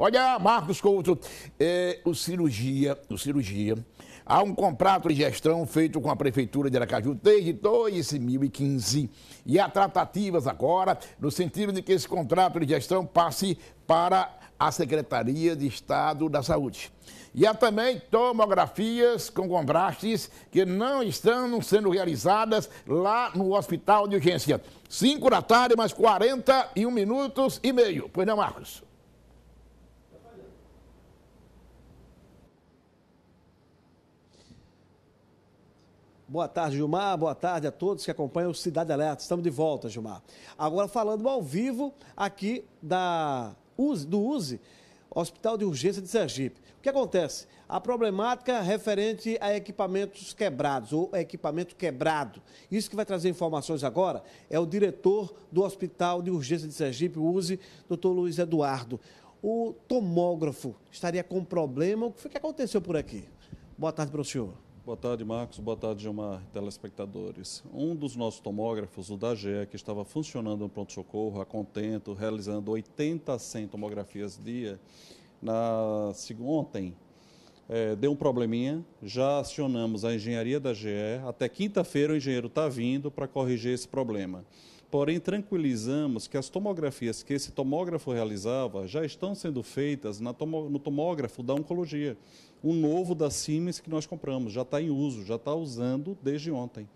Olha, Marcos Couto, é, o cirurgia, o cirurgia, há um contrato de gestão feito com a Prefeitura de Aracaju desde 2015 e há tratativas agora no sentido de que esse contrato de gestão passe para a Secretaria de Estado da Saúde. E há também tomografias com contrastes que não estão sendo realizadas lá no Hospital de Urgência. Cinco da tarde, mais 41 minutos e meio. Pois não, Marcos? Boa tarde, Gilmar. Boa tarde a todos que acompanham o Cidade Alerta. Estamos de volta, Gilmar. Agora falando ao vivo aqui da do USE, Hospital de Urgência de Sergipe. O que acontece? A problemática referente a equipamentos quebrados ou equipamento quebrado. Isso que vai trazer informações agora é o diretor do Hospital de Urgência de Sergipe, USE, Dr. Luiz Eduardo. O tomógrafo estaria com problema. O que foi que aconteceu por aqui? Boa tarde para o senhor. Boa tarde, Marcos. Boa tarde, Gilmar, telespectadores. Um dos nossos tomógrafos, o da GE, que estava funcionando no pronto-socorro, a contento, realizando 80 a 100 tomografias dia, na, ontem é, deu um probleminha. Já acionamos a engenharia da GE. Até quinta-feira o engenheiro está vindo para corrigir esse problema. Porém, tranquilizamos que as tomografias que esse tomógrafo realizava já estão sendo feitas tomo, no tomógrafo da oncologia. O novo da Siemens que nós compramos já está em uso, já está usando desde ontem.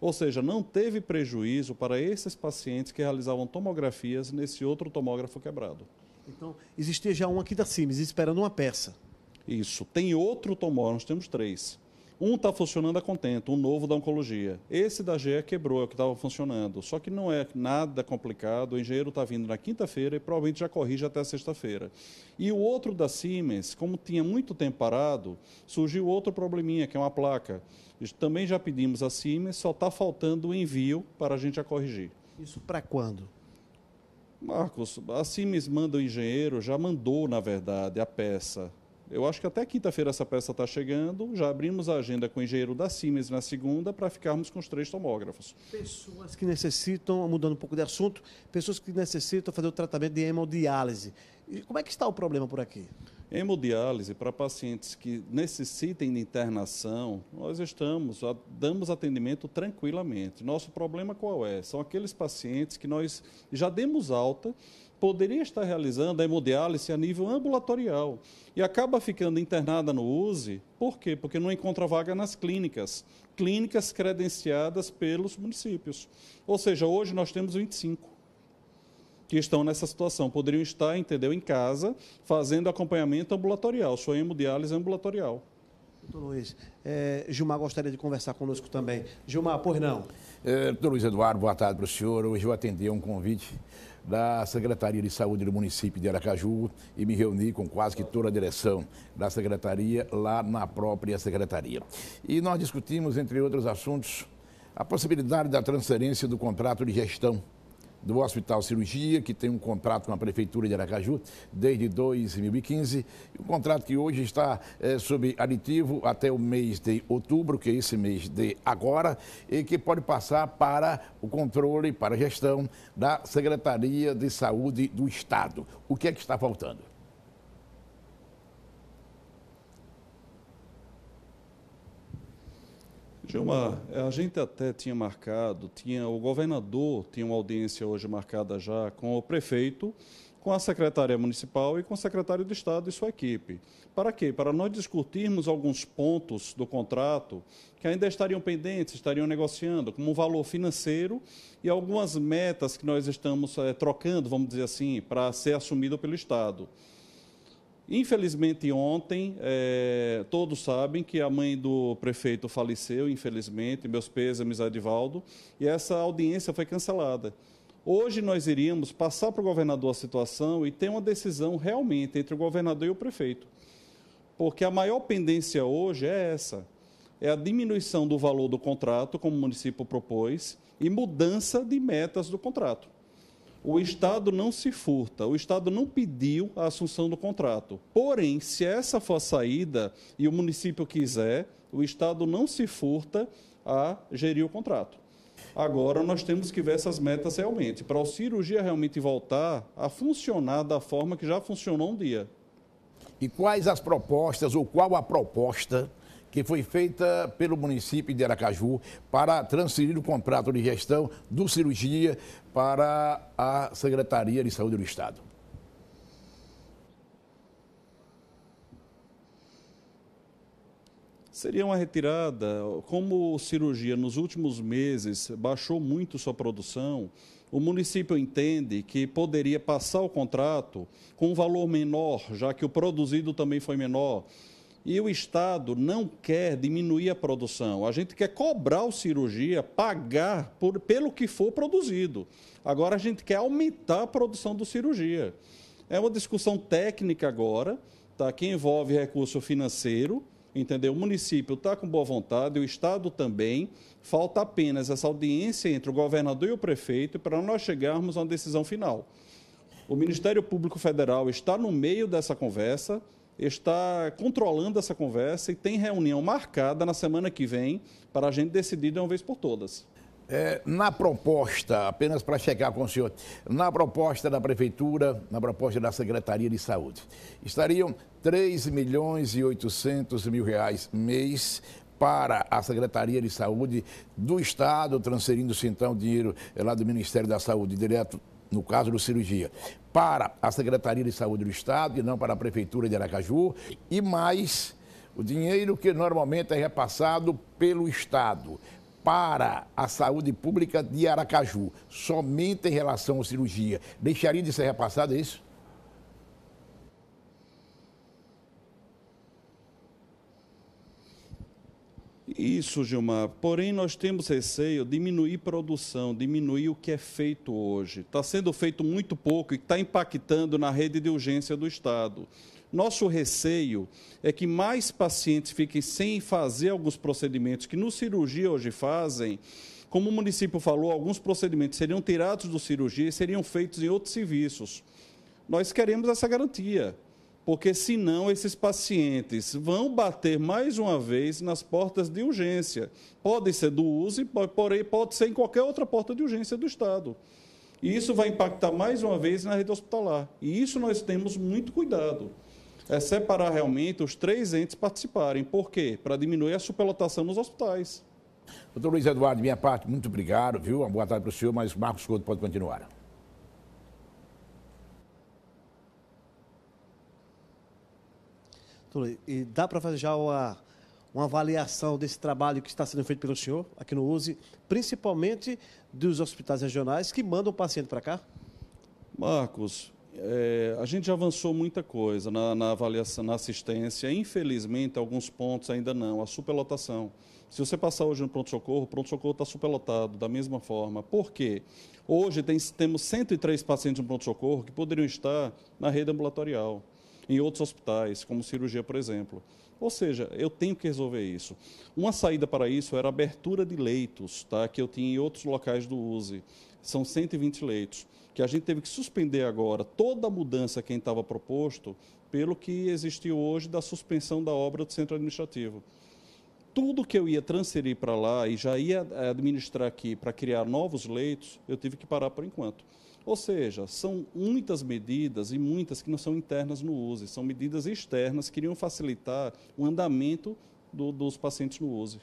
Ou seja, não teve prejuízo para esses pacientes que realizavam tomografias nesse outro tomógrafo quebrado. Então, existia já um aqui da Siemens esperando uma peça. Isso. Tem outro tomógrafo, nós temos três um está funcionando a é contento, um novo da oncologia. Esse da GE quebrou, é o que estava funcionando. Só que não é nada complicado. O engenheiro está vindo na quinta-feira e provavelmente já corrige até sexta-feira. E o outro da Siemens, como tinha muito tempo parado, surgiu outro probleminha, que é uma placa. Também já pedimos a Siemens, só está faltando o envio para a gente a corrigir. Isso para quando? Marcos, a Siemens manda o engenheiro, já mandou, na verdade, a peça eu acho que até quinta-feira essa peça está chegando. Já abrimos a agenda com o engenheiro da Siemens na segunda para ficarmos com os três tomógrafos. Pessoas que necessitam, mudando um pouco de assunto, pessoas que necessitam fazer o tratamento de hemodiálise. E como é que está o problema por aqui? Hemodiálise para pacientes que necessitem de internação, nós estamos, damos atendimento tranquilamente. Nosso problema qual é? São aqueles pacientes que nós já demos alta poderia estar realizando a hemodiálise a nível ambulatorial e acaba ficando internada no USE, por quê? Porque não encontra vaga nas clínicas, clínicas credenciadas pelos municípios. Ou seja, hoje nós temos 25 que estão nessa situação. Poderiam estar, entendeu, em casa, fazendo acompanhamento ambulatorial, sua hemodiálise ambulatorial. Doutor Luiz, é, Gilmar gostaria de conversar conosco também. Gilmar, pois não. É, doutor Luiz Eduardo, boa tarde para o senhor. Hoje eu atendi a um convite da Secretaria de Saúde do município de Aracaju e me reuni com quase que toda a direção da secretaria lá na própria secretaria. E nós discutimos, entre outros assuntos, a possibilidade da transferência do contrato de gestão do Hospital Cirurgia, que tem um contrato com a Prefeitura de Aracaju desde 2015, um contrato que hoje está é, sob aditivo até o mês de outubro, que é esse mês de agora, e que pode passar para o controle, para a gestão da Secretaria de Saúde do Estado. O que é que está faltando? Dilma, é, a gente até tinha marcado, tinha o governador tinha uma audiência hoje marcada já com o prefeito, com a secretária municipal e com o secretário de Estado e sua equipe. Para quê? Para nós discutirmos alguns pontos do contrato que ainda estariam pendentes, estariam negociando, como um valor financeiro e algumas metas que nós estamos é, trocando, vamos dizer assim, para ser assumido pelo Estado. Infelizmente, ontem, eh, todos sabem que a mãe do prefeito faleceu, infelizmente, meus pêsames, Valdo e essa audiência foi cancelada. Hoje nós iríamos passar para o governador a situação e ter uma decisão realmente entre o governador e o prefeito. Porque a maior pendência hoje é essa: é a diminuição do valor do contrato, como o município propôs, e mudança de metas do contrato. O Estado não se furta, o Estado não pediu a assunção do contrato. Porém, se essa for a saída e o município quiser, o Estado não se furta a gerir o contrato. Agora nós temos que ver essas metas realmente, para a cirurgia realmente voltar a funcionar da forma que já funcionou um dia. E quais as propostas ou qual a proposta que foi feita pelo município de Aracaju para transferir o contrato de gestão do cirurgia para a Secretaria de Saúde do Estado. Seria uma retirada, como cirurgia nos últimos meses baixou muito sua produção, o município entende que poderia passar o contrato com um valor menor, já que o produzido também foi menor. E o Estado não quer diminuir a produção. A gente quer cobrar o cirurgia, pagar por, pelo que for produzido. Agora a gente quer aumentar a produção do cirurgia. É uma discussão técnica agora, tá? que envolve recurso financeiro. Entendeu? O município está com boa vontade, o Estado também. Falta apenas essa audiência entre o governador e o prefeito para nós chegarmos a uma decisão final. O Ministério Público Federal está no meio dessa conversa está controlando essa conversa e tem reunião marcada na semana que vem para a gente decidir de uma vez por todas. É, na proposta, apenas para chegar com o senhor, na proposta da Prefeitura, na proposta da Secretaria de Saúde, estariam 3 milhões e 800 mil reais mês para a Secretaria de Saúde do Estado, transferindo-se então dinheiro lá do Ministério da Saúde direto no caso do cirurgia, para a Secretaria de Saúde do Estado e não para a Prefeitura de Aracaju, e mais o dinheiro que normalmente é repassado pelo Estado para a saúde pública de Aracaju, somente em relação à cirurgia, deixaria de ser repassado é isso? Isso, Gilmar. Porém, nós temos receio de diminuir produção, diminuir o que é feito hoje. Está sendo feito muito pouco e está impactando na rede de urgência do Estado. Nosso receio é que mais pacientes fiquem sem fazer alguns procedimentos que no cirurgia hoje fazem. Como o município falou, alguns procedimentos seriam tirados do cirurgia e seriam feitos em outros serviços. Nós queremos essa garantia porque senão esses pacientes vão bater mais uma vez nas portas de urgência. pode ser do USE porém pode ser em qualquer outra porta de urgência do Estado. E isso vai impactar mais uma vez na rede hospitalar. E isso nós temos muito cuidado. É separar realmente os três entes participarem. Por quê? Para diminuir a superlotação nos hospitais. Doutor Luiz Eduardo, minha parte, muito obrigado, viu? Uma boa tarde para o senhor, mas Marcos Couto pode continuar. E dá para fazer já uma, uma avaliação desse trabalho que está sendo feito pelo senhor aqui no USE, principalmente dos hospitais regionais que mandam o paciente para cá? Marcos, é, a gente avançou muita coisa na, na, avaliação, na assistência. Infelizmente, alguns pontos ainda não. A superlotação. Se você passar hoje no pronto-socorro, o pronto-socorro está superlotado da mesma forma. Por quê? Hoje tem, temos 103 pacientes no pronto-socorro que poderiam estar na rede ambulatorial em outros hospitais, como cirurgia, por exemplo. Ou seja, eu tenho que resolver isso. Uma saída para isso era a abertura de leitos, tá? que eu tinha em outros locais do USE. São 120 leitos, que a gente teve que suspender agora toda a mudança que estava proposto pelo que existiu hoje da suspensão da obra do centro administrativo. Tudo que eu ia transferir para lá e já ia eh, administrar aqui para criar novos leitos, eu tive que parar por enquanto. Ou seja, são muitas medidas e muitas que não são internas no USE, são medidas externas que iriam facilitar o andamento do, dos pacientes no USE.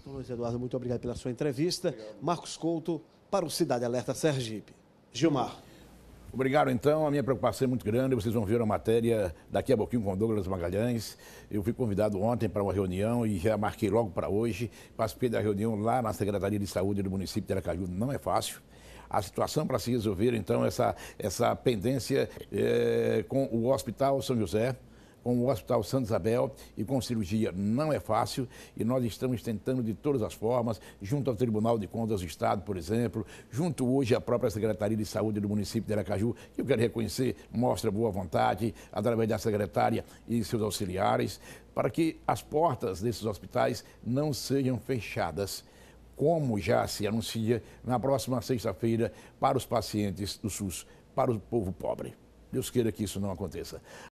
Então, Luiz Eduardo, muito obrigado pela sua entrevista. Obrigado. Marcos Couto, para o Cidade Alerta Sergipe. Gilmar. Obrigado, então. A minha preocupação é muito grande. Vocês vão ver a matéria daqui a pouquinho com Douglas Magalhães. Eu fui convidado ontem para uma reunião e já marquei logo para hoje. Participei da reunião lá na Secretaria de Saúde do município de Aracaju. Não é fácil a situação para se resolver, então, essa, essa pendência é, com o Hospital São José com o Hospital Santa Isabel e com cirurgia não é fácil e nós estamos tentando de todas as formas, junto ao Tribunal de Contas do Estado, por exemplo, junto hoje à própria Secretaria de Saúde do município de Aracaju, que eu quero reconhecer, mostra boa vontade através da secretária e seus auxiliares, para que as portas desses hospitais não sejam fechadas como já se anuncia na próxima sexta-feira para os pacientes do SUS, para o povo pobre. Deus queira que isso não aconteça.